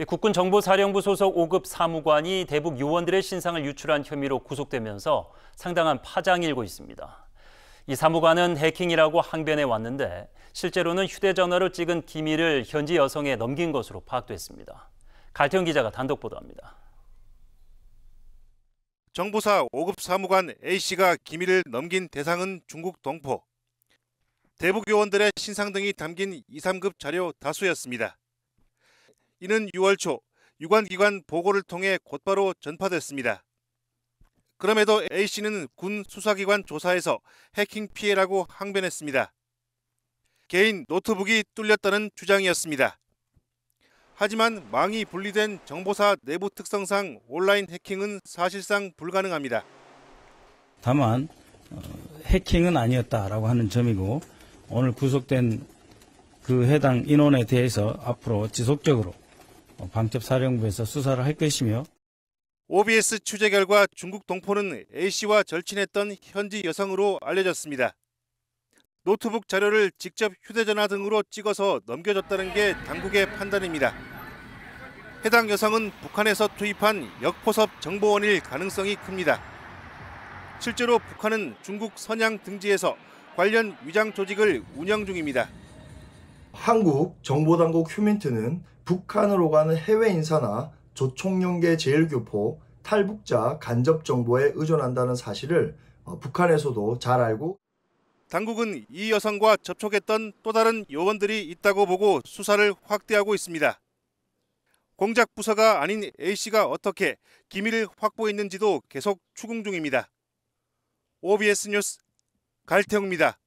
예, 국군 정보사령부 소속 5급 사무관이 대북 요원들의 신상을 유출한 혐의로 구속되면서 상당한 파장이 일고 있습니다. 이 사무관은 해킹이라고 항변해 왔는데 실제로는 휴대전화로 찍은 기밀을 현지 여성에 넘긴 것으로 파악됐습니다. 갈태현 기자가 단독 보도합니다. 정보사 5급 사무관 A씨가 기밀을 넘긴 대상은 중국 동포. 대북 요원들의 신상 등이 담긴 2, 3급 자료 다수였습니다. 이는 6월 초 유관기관 보고를 통해 곧바로 전파됐습니다. 그럼에도 A씨는 군 수사기관 조사에서 해킹 피해라고 항변했습니다. 개인 노트북이 뚫렸다는 주장이었습니다. 하지만 망이 분리된 정보사 내부 특성상 온라인 해킹은 사실상 불가능합니다. 다만 어, 해킹은 아니었다라고 하는 점이고 오늘 구속된 그 해당 인원에 대해서 앞으로 지속적으로 어, 방첩사령부에서 수사를 할 것이며 OBS 취재 결과 중국 동포는 A씨와 절친했던 현지 여성으로 알려졌습니다. 노트북 자료를 직접 휴대전화 등으로 찍어서 넘겨줬다는 게 당국의 판단입니다. 해당 여성은 북한에서 투입한 역포섭 정보원일 가능성이 큽니다. 실제로 북한은 중국 선양 등지에서 관련 위장 조직을 운영 중입니다. 한국 정보당국 휴민트는 북한으로 가는 해외 인사나 조총연계 제일교포, 탈북자 간접 정보에 의존한다는 사실을 어, 북한에서도 잘 알고 당국은 이 여성과 접촉했던 또 다른 요원들이 있다고 보고 수사를 확대하고 있습니다. 공작 부서가 아닌 A씨가 어떻게 기밀을 확보했는지도 계속 추궁 중입니다. OBS 뉴스 갈태웅입니다.